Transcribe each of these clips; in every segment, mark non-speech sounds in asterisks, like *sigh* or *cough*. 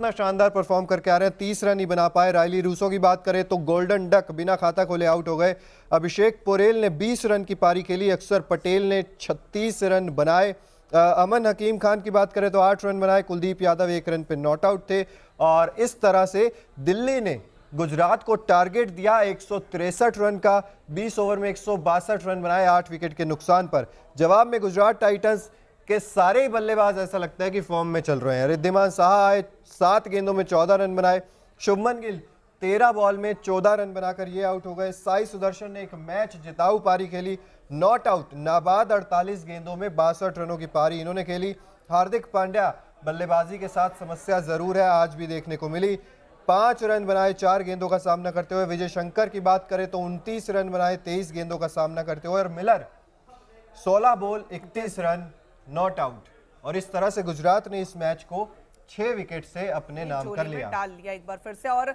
इतना शानदार परफॉर्म करके आ रहे हैं तीस रन ही बना पाए रायली रूसों की बात करें तो गोल्डन डक बिना खाता खोले आउट हो गए अभिषेक पोरेल ने 20 रन की पारी खेली अक्सर पटेल ने 36 रन बनाए अमन हकीम खान की बात करें तो आठ रन बनाए कुलदीप यादव एक रन पे नॉट आउट थे और इस तरह से दिल्ली ने गुजरात को टारगेट दिया एक रन का बीस ओवर में एक रन बनाए आठ विकेट के नुकसान पर जवाब में गुजरात टाइटन्स कि सारे ही बल्लेबाज ऐसा लगता है कि फॉर्म में चल रहे हैं रिद्धिमान शाह आए सात गेंदों में चौदह रन बनाए शुभमन गिल तेरह बॉल में चौदह रन बनाकर ये आउट हो गए साई सुदर्शन ने एक मैच जिताऊ पारी खेली नॉट आउट नाबाद अड़तालीस गेंदों में बासठ रनों की पारी इन्होंने खेली हार्दिक पांड्या बल्लेबाजी के साथ समस्या ज़रूर है आज भी देखने को मिली पांच रन बनाए चार गेंदों का सामना करते हुए विजय शंकर की बात करें तो उनतीस रन बनाए तेईस गेंदों का सामना करते हुए और मिलर सोलह बॉल इकतीस रन नॉट आउट और इस तरह से गुजरात ने इस मैच को छह विकेट से अपने नाम कर लिया डाल लिया एक बार फिर से और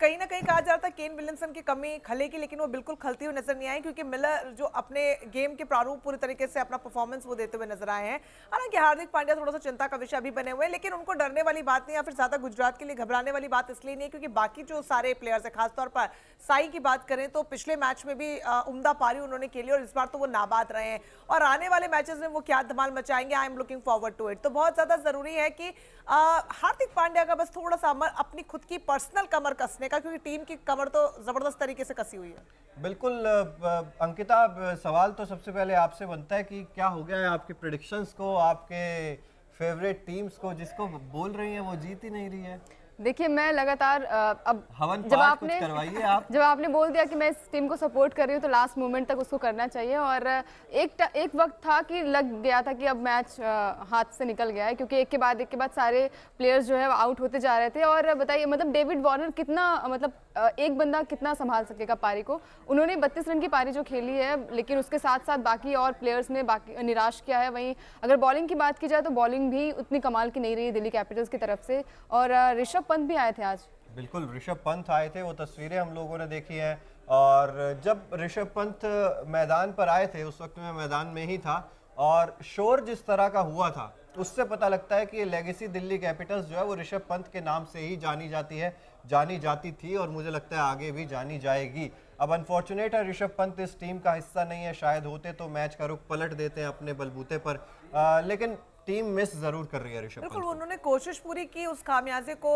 कहीं ना कहीं कहा जा रहा था केन विलियमसन की कमी खलेगी लेकिन वो बिल्कुल खलती हुई नजर नहीं आई क्योंकि मिलर जो अपने गेम के प्रारूप पूरी तरीके से अपना परफॉर्मेंस वो देते हुए नजर आए हैं हालांकि हार्दिक पांड्या थोड़ा सा चिंता का विषय भी बने हुए हैं लेकिन उनको डरने वाली बात नहीं या फिर ज्यादा गुजरात के लिए घबराने वाली बात इसलिए नहीं क्योंकि बाकी जो सारे प्लेयर्स है खासतौर पर साई की बात करें तो पिछले मैच में भी उमदा पारी उन्होंने खेली और इस बार तो वो नाबाद रहे हैं और आने वाले मैचेस में वो क्या धमाल मचाएंगे I am looking forward to it तो बहुत ज्यादा जरूरी है कि हार्दिक पांड्या का बस थोड़ा सा अपनी खुद की पर्सनल कमर कसने करने का क्योंकि टीम की कमर तो ज़बरदस्त तरीके से कसी हुई है बिल्कुल अंकिता सवाल तो सबसे पहले आपसे बनता है कि क्या हो गया है आपके प्रडिक्शंस को आपके फेवरेट टीम्स को जिसको बोल रही हैं वो जीत ही नहीं रही है देखिए मैं लगातार अब हवन जब आपने आप जब आपने बोल दिया कि मैं इस टीम को सपोर्ट कर रही हूँ तो लास्ट मोमेंट तक उसको करना चाहिए और एक एक वक्त था कि लग गया था कि अब मैच हाथ से निकल गया है क्योंकि एक के बाद एक के बाद सारे प्लेयर्स जो है आउट होते जा रहे थे और बताइए मतलब डेविड वॉर्नर कितना मतलब एक बंदा कितना संभाल सकेगा पारी को उन्होंने बत्तीस रन की पारी जो खेली है लेकिन उसके साथ साथ बाकी और प्लेयर्स ने बाकी निराश किया है वहीं अगर बॉलिंग की बात की जाए तो बॉलिंग भी उतनी कमाल की नहीं रही दिल्ली कैपिटल्स की तरफ से और ऋषभ पंत भी आए थे आज बिल्कुल ऋषभ पंत आए थे वो तस्वीरें हम लोगों ने देखी है और जब ऋषभ पंत मैदान पर आए थे उस वक्त मैं मैदान में ही था और शोर जिस तरह का हुआ था उससे पता लगता है कि लेगेसी दिल्ली कैपिटल्स जो है वो ऋषभ पंत के नाम से ही जानी जाती है जानी जाती थी और मुझे लगता है आगे भी जानी जाएगी अब अनफॉर्चुनेट है ऋषभ पंत इस टीम का हिस्सा नहीं है शायद होते तो मैच का रुख पलट देते हैं अपने बलबूते पर आ, लेकिन टीम मिस जरूर कर रही है ऋषभ बिल्कुल उन्होंने कोशिश पूरी की उस खामियाजे को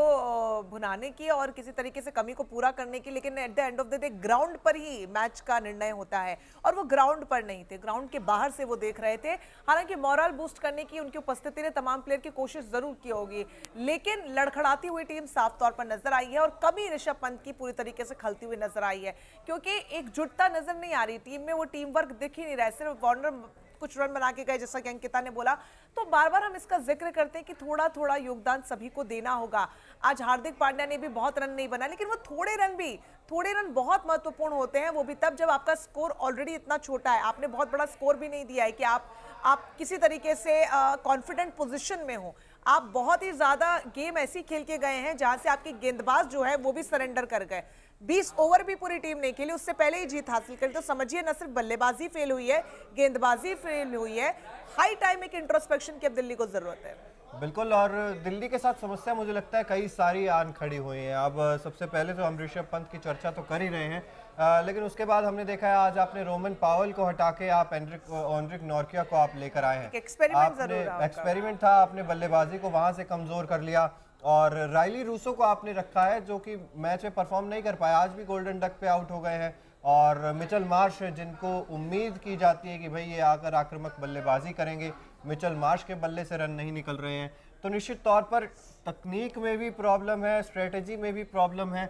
भुनाने की और किसी तरीके से कमी को पूरा करने की लेकिन at the end of the day ground पर ही मैच का निर्णय होता है और वो ग्राउंड पर नहीं थे ग्राउंड के बाहर से वो देख रहे थे हालांकि मॉरल बूस्ट करने की उनकी उपस्थिति ने तमाम प्लेयर की कोशिश जरूर की होगी लेकिन लड़खड़ाती हुई टीम साफ तौर पर नजर आई है और कमी ऋषभ पंत की पूरी तरीके से खलती हुई नजर आई है क्योंकि एकजुटता नजर नहीं आ रही टीम में वो टीम वर्क दिख ही नहीं रहा है सिर्फ वार्नर कुछ रन बना के गए जैसा कि अंकिता ने बोला तो बार बार हम इसका जिक्र करते हैं कि थोड़ा थोड़ा योगदान सभी को देना होगा आज हार्दिक पांड्या ने भी बहुत रन नहीं बना लेकिन वो थोड़े रन भी थोड़े रन बहुत महत्वपूर्ण होते हैं वो भी तब जब आपका स्कोर ऑलरेडी इतना छोटा है आपने बहुत बड़ा स्कोर भी नहीं दिया है कि आप आप किसी तरीके से कॉन्फिडेंट पोजिशन में हो आप बहुत ही ज़्यादा गेम ऐसी खेल के गए हैं जहां से आपकी गेंदबाज जो है वो भी सरेंडर कर गए 20 ओवर भी पूरी टीम ने खेली उससे पहले ही जीत हासिल करी तो समझिए न सिर्फ बल्लेबाजी फेल हुई है गेंदबाजी फेल हुई है हाई टाइम एक इंट्रोस्पेक्शन की अब दिल्ली को जरूरत है बिल्कुल और दिल्ली के साथ समस्या मुझे लगता है कई सारी आन खड़ी हुई हैं अब सबसे पहले तो हम ऋषभ पंत की चर्चा तो कर ही रहे हैं आ, लेकिन उसके बाद हमने देखा है आज आपने रोमन पावल को हटा के आप एंड्रिक ऑनड्रिक नॉर्किया को आप लेकर आए हैं एक्सपेरिमेंट एक्सपेरिमेंट था आपने बल्लेबाजी को वहां से कमजोर कर लिया और राइली रूसो को आपने रखा है जो कि मैच में परफॉर्म नहीं कर पाया आज भी गोल्डन डक पे आउट हो गए हैं और मिचल मार्श जिनको उम्मीद की जाती है कि भाई ये आकर आक्रामक बल्लेबाजी करेंगे मिचल मार्श के बल्ले से रन नहीं निकल रहे हैं तो निश्चित तौर पर तकनीक में भी प्रॉब्लम है स्ट्रेटजी में भी प्रॉब्लम है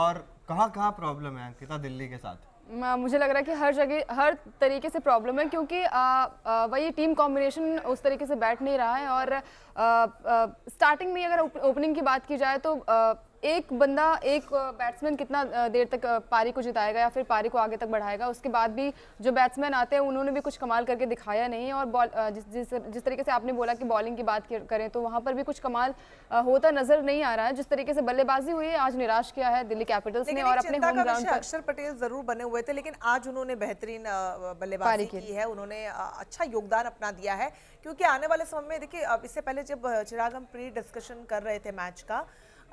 और कहाँ कहाँ प्रॉब्लम है अंकिता दिल्ली के साथ मुझे लग रहा है कि हर जगह हर तरीके से प्रॉब्लम है क्योंकि आ, आ, वही टीम कॉम्बिनेशन उस तरीके से बैठ नहीं रहा है और आ, आ, स्टार्टिंग में अगर ओपनिंग की बात की जाए तो आ, एक बंदा एक बैट्समैन कितना देर तक पारी को जिताएगा या फिर पारी को आगे तक बढ़ाएगा उसके बाद भी जो बैट्समैन आते हैं उन्होंने भी कुछ कमाल करके दिखाया नहीं और बॉल जिस जिस जिस तरीके से आपने बोला कि बॉलिंग की बात करें तो वहाँ पर भी कुछ कमाल होता नजर नहीं आ रहा है जिस तरीके से बल्लेबाजी हुई है आज निराश किया है दिल्ली कैपिटल्स ने और अपने अक्षर पटेल जरूर बने हुए थे लेकिन आज उन्होंने बेहतरीन बल्लेबाजी की है उन्होंने अच्छा योगदान अपना दिया है क्योंकि आने वाले समय में देखिए इससे पहले जब चिराग हम प्री डिस्कशन कर रहे थे मैच का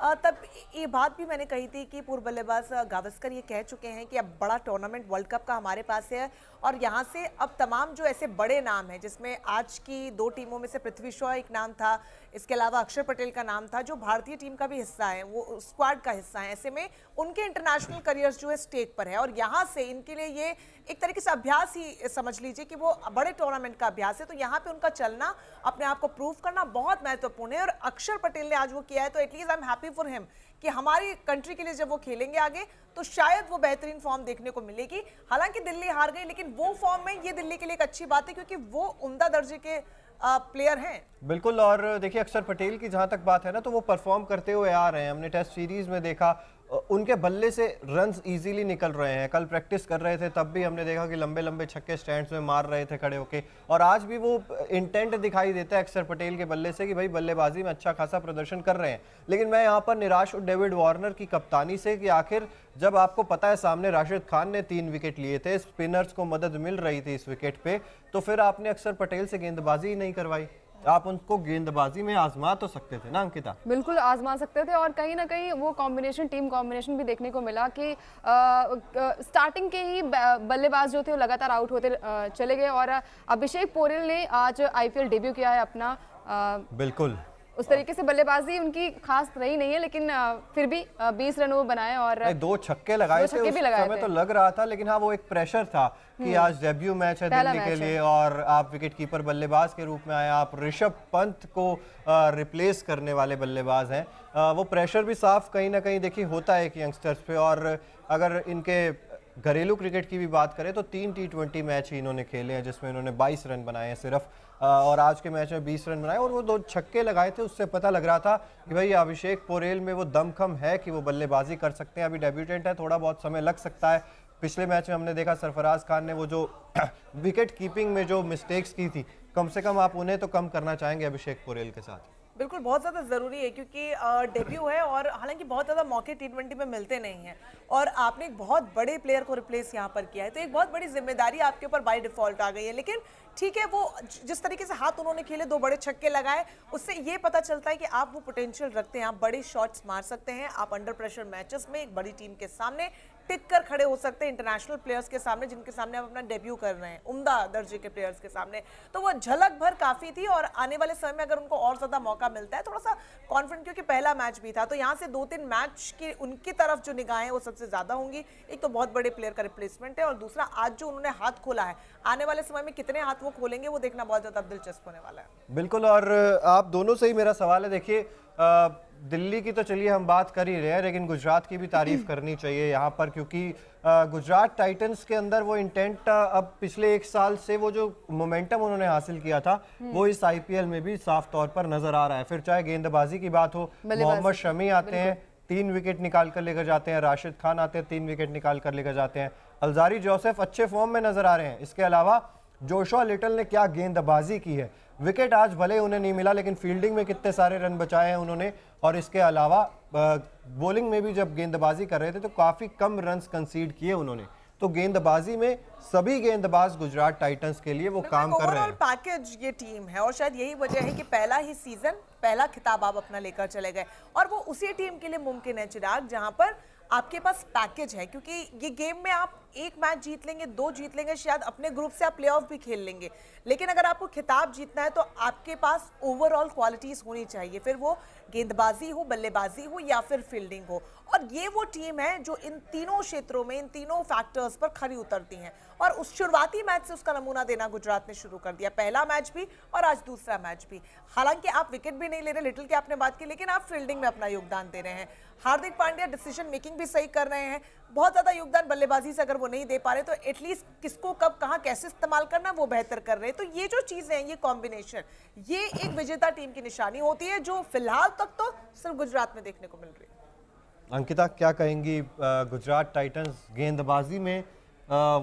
तब ये बात भी मैंने कही थी कि पूर्व बल्लेबाज गावस्कर ये कह चुके हैं कि अब बड़ा टूर्नामेंट वर्ल्ड कप का हमारे पास है और यहाँ से अब तमाम जो ऐसे बड़े नाम हैं जिसमें आज की दो टीमों में से पृथ्वी शॉ एक नाम था इसके अलावा अक्षर पटेल का नाम था जो भारतीय टीम का भी हिस्सा है वो स्क्वाड का हिस्सा है ऐसे में उनके इंटरनेशनल करियर्स जो है स्टेक पर है और यहाँ से इनके लिए ये एक तरीके से अभ्यास ही समझ लीजिए कि वो बड़े टूर्नामेंट का अभ्यास है तो यहाँ पे उनका चलना अपने आप को प्रूव करना बहुत महत्वपूर्ण है और अक्षर पटेल ने आज वो किया है तो at least I am happy for him कि हमारी कंट्री के लिए जब वो खेलेंगे आगे तो शायद वो बेहतरीन फॉर्म देखने को मिलेगी हालांकि दिल्ली हार गई लेकिन वो फॉर्म में ये दिल्ली के लिए एक अच्छी बात है क्योंकि वो उमदा दर्जे के प्लेयर हैं बिल्कुल और देखिए अक्षर पटेल की जहां तक बात है ना तो वो परफॉर्म करते हुए आ रहे हैं हमने टेस्ट सीरीज में देखा उनके बल्ले से रन इजीली निकल रहे हैं कल प्रैक्टिस कर रहे थे तब भी हमने देखा कि लंबे लंबे छक्के स्टैंड्स में मार रहे थे खड़े होके और आज भी वो इंटेंट दिखाई देता है अक्सर पटेल के बल्ले से कि भाई बल्लेबाजी में अच्छा खासा प्रदर्शन कर रहे हैं लेकिन मैं यहाँ पर निराश हूँ डेविड वार्नर की कप्तानी से कि आखिर जब आपको पता है सामने राशिद खान ने तीन विकेट लिए थे स्पिनर्स को मदद मिल रही थी इस विकेट पर तो फिर आपने अक्सर पटेल से गेंदबाजी ही नहीं करवाई तो आप उनको गेंदबाजी में आजमा तो सकते थे ना अंकिता बिल्कुल आजमा सकते थे और कहीं ना कहीं वो कॉम्बिनेशन टीम कॉम्बिनेशन भी देखने को मिला कि स्टार्टिंग के ही बल्लेबाज जो थे वो लगातार आउट होते आ, चले गए और अभिषेक पोरेल ने आज आईपीएल डेब्यू किया है अपना बिल्कुल उस तरीके से बल्लेबाजी उनकी खास रही नहीं है लेकिन फिर भी 20 रन वो बनाए और दो छक्के लगाए थे भी लगाए समय तो लग रहा था लेकिन हाँ वो एक प्रेशर था कि हम्म। आज डेब्यू मैच है दिल्ली के लिए और आप विकेट कीपर बल्लेबाज के रूप में आए आप ऋषभ पंत को रिप्लेस करने वाले बल्लेबाज हैं वो प्रेशर भी साफ कहीं ना कहीं देखिए होता है एक यंगस्टर्स पे और अगर इनके घरेलू क्रिकेट की भी बात करें तो तीन टी ट्वेंटी मैच ही इन्होंने खेले हैं जिसमें इन्होंने 22 रन बनाए हैं सिर्फ और आज के मैच में 20 रन बनाए और वो दो छक्के लगाए थे उससे पता लग रहा था कि भाई अभिषेक पोरेल में वो दमखम है कि वो बल्लेबाजी कर सकते हैं अभी डेब्यूटेंट है थोड़ा बहुत समय लग सकता है पिछले मैच में हमने देखा सरफराज खान ने वो जो विकेट *clears throat* कीपिंग में जो मिस्टेक्स की थी कम से कम आप उन्हें तो कम करना चाहेंगे अभिषेक पोरेल के साथ बिल्कुल बहुत ज़्यादा ज़रूरी है क्योंकि डेब्यू है और हालांकि बहुत ज़्यादा मौके टी ट्वेंटी में मिलते नहीं हैं और आपने एक बहुत बड़े प्लेयर को रिप्लेस यहाँ पर किया है तो एक बहुत बड़ी जिम्मेदारी आपके ऊपर बाई डिफ़ॉल्ट आ गई है लेकिन ठीक है वो जिस तरीके से हाथ उन्होंने खेले दो बड़े छक्के लगाए उससे ये पता चलता है कि आप वो पोटेंशियल रखते हैं आप बड़े शॉट्स मार सकते हैं आप अंडर प्रेशर मैचेस में एक बड़ी टीम के सामने टिक कर खड़े हो सकते हैं इंटरनेशनल प्लेयर्स के सामने जिनके सामने आप अपना डेब्यू कर रहे हैं उमदा दर्जे के प्लेयर्स के सामने तो वो झलक भर काफ़ी थी और आने वाले समय में अगर उनको और ज़्यादा मौका मिलता है थोड़ा सा कॉन्फिडेंट क्योंकि पहला मैच भी था तो यहाँ से दो तीन मैच की उनकी तरफ जो निगाहें वो सबसे ज़्यादा होंगी एक तो बहुत बड़े प्लेयर का रिप्लेसमेंट है और दूसरा आज जो उन्होंने हाथ खोला है आने वाले समय में कितने हाथ वो खोलेंगे वो देखना बहुत ज़्यादा दिलचस्प होने वाला है बिल्कुल और आप दोनों से ही मेरा सवाल है देखिए दिल्ली की तो चलिए हम बात कर ही रहे हैं लेकिन गुजरात की भी तारीफ *clears throat* करनी चाहिए यहाँ पर क्योंकि गुजरात टाइटंस के अंदर वो इंटेंट अब पिछले एक साल से वो जो मोमेंटम उन्होंने हासिल किया था हम्म। वो इस आईपीएल में भी साफ तौर पर नजर आ रहा है फिर चाहे गेंदबाजी की बात हो मोहम्मद शमी आते हैं तीन विकेट निकाल कर लेकर जाते हैं राशिद खान आते हैं तीन विकेट निकाल कर लेकर जाते हैं अलजारी जोसेफ अच्छे फॉर्म में नजर आ रहे हैं इसके अलावा जोशुआ लिटल ने क्या गेंदबाजी की है विकेट आज भले ही उन्हें नहीं मिला लेकिन फील्डिंग में कितने सारे रन बचाए हैं उन्होंने और इसके अलावा बॉलिंग में भी जब गेंदबाजी कर रहे थे तो काफ़ी कम रन कंसीड किए उन्होंने तो गेंदबाजी में सभी गेंदबाज गुजरात टाइटंस के लिए वो काम कर रहे हैं पैकेज ये टीम है और शायद यही वजह है कि पहला ही सीजन पहला खिताब आप अपना लेकर चले गए और वो उसी टीम के लिए मुमकिन है चिराग जहां पर आपके पास पैकेज है क्योंकि ये गेम में आप एक मैच जीत लेंगे दो जीत लेंगे शायद अपने ग्रुप से आप प्ले भी खेल लेंगे लेकिन अगर आपको खिताब जीतना है तो आपके पास ओवरऑल क्वालिटीज़ होनी चाहिए फिर वो गेंदबाजी हो बल्लेबाजी हो या फिर फील्डिंग हो और ये वो टीम है जो इन तीनों क्षेत्रों में इन तीनों फैक्टर्स पर खड़ी उतरती हैं और उस शुरुआती मैच से उसका नमूना देना गुजरात ने शुरू कर दिया पहला मैच भी और आज दूसरा मैच भी हालांकि आप विकेट भी नहीं ले रहे लिटिल की आपने बात की लेकिन आप फील्डिंग में अपना योगदान दे रहे हैं हार्दिक पांड्या डिसीजन मेकिंग भी सही कर रहे हैं बहुत ज़्यादा योगदान बल्लेबाजी से अगर वो नहीं दे पा रहे तो एटलीस्ट किसको कब कहाँ कैसे इस्तेमाल करना वो बेहतर कर रहे हैं तो ये जो चीज़ें हैं ये कॉम्बिनेशन ये एक विजेता टीम की निशानी होती है जो फिलहाल तक तो सिर्फ गुजरात में देखने को मिल रही है अंकिता क्या कहेंगी गुजरात टाइटन्स गेंदबाजी में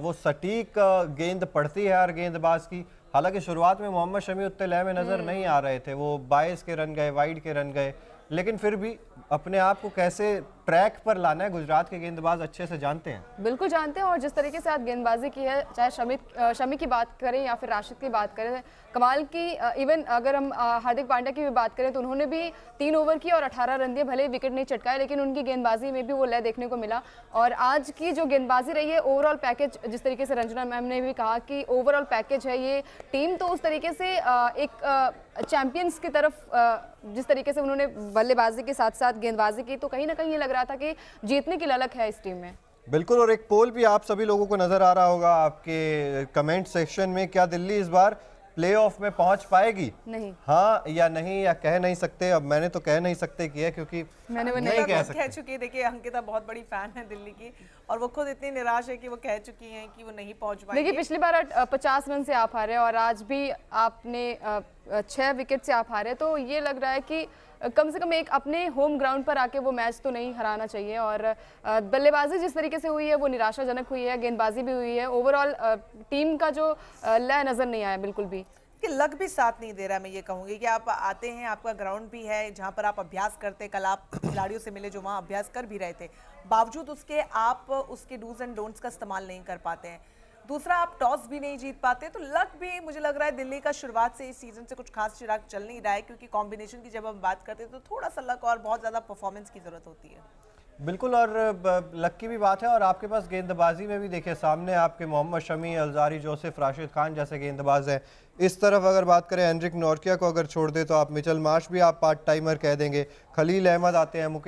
वो सटीक गेंद पड़ती है हर गेंदबाज की हालांकि शुरुआत में मोहम्मद शमी उतने लय में नज़र हम्म। नहीं आ रहे थे वो बाईस के रन गए वाइड के रन गए लेकिन फिर भी अपने आप को कैसे ट्रैक पर लाना है गुजरात के गेंदबाज अच्छे से जानते हैं बिल्कुल जानते हैं और जिस तरीके से आज गेंदबाजी की है चाहे शमी शमी की बात करें या फिर राशिद की बात करें कमाल की इवन अगर हम हार्दिक पांड्या की भी बात करें तो उन्होंने भी तीन ओवर की और अठारह रन दिए भले विकेट नहीं चटकाए लेकिन उनकी गेंदबाजी में भी वो लय देखने को मिला और आज की जो गेंदबाजी रही है ओवरऑल पैकेज जिस तरीके से रंजना मैम ने भी कहा कि ओवरऑल पैकेज है ये टीम तो उस तरीके से एक चैंपियंस की तरफ जिस तरीके से उन्होंने बल्लेबाजी के साथ साथ गेंदबाजी की तो कहीं ना कहीं ये लग रहा था कि जीतने की ललक है इस टीम में बिल्कुल और एक पोल भी आप सभी लोगों को नजर आ रहा होगा आपके कमेंट सेक्शन में क्या दिल्ली इस बार प्ले ऑफ में पहुंच पाएगी नहीं हाँ या नहीं या कह नहीं सकते अब मैंने तो कह नहीं सकते किया क्योंकि मैंने वो नहीं, नहीं कह, कह चुकी है देखिए अंकिता बहुत बड़ी फैन है दिल्ली की और वो खुद इतनी निराश है कि वो कह चुकी हैं कि वो नहीं पहुंच पाएंगे देखिए पिछली बार पचास रन से आप हारे और आज भी आपने छह विकेट से आप हारे तो ये लग रहा है की कम से कम एक अपने होम ग्राउंड पर आके वो मैच तो नहीं हराना चाहिए और बल्लेबाजी जिस तरीके से हुई है वो निराशाजनक हुई है गेंदबाजी भी हुई है ओवरऑल टीम का जो लय नज़र नहीं आया बिल्कुल भी कि लक भी साथ नहीं दे रहा मैं ये कहूँगी कि आप आते हैं आपका ग्राउंड भी है जहाँ पर आप अभ्यास करते कल आप *clears throat* खिलाड़ियों से मिले जो वहाँ अभ्यास कर भी रहे थे बावजूद उसके आप उसके डूज एंड डोंट्स का इस्तेमाल नहीं कर पाते हैं दूसरा आप टॉस भी नहीं जीत पाते तो लक भी मुझे लग रहा है दिल्ली का शुरुआत से इस सीजन से कुछ खास चिराग चल नहीं रहा है क्योंकि कॉम्बिनेशन की जब हम बात करते हैं तो थोड़ा सा लक और बहुत ज़्यादा परफॉर्मेंस की ज़रूरत होती है बिल्कुल और लक की भी बात है और आपके पास गेंदबाजी में भी देखिए सामने आपके मोहम्मद शमी अलजारी जोसेफ राशिद खान जैसे गेंदबाज हैं इस तरफ अगर बात करें एनरिक नोरकिया को अगर छोड़ दे तो आप मिचल मार्श भी आप पार्ट टाइमर कह देंगे खलील अहमद आते हैं मुकेश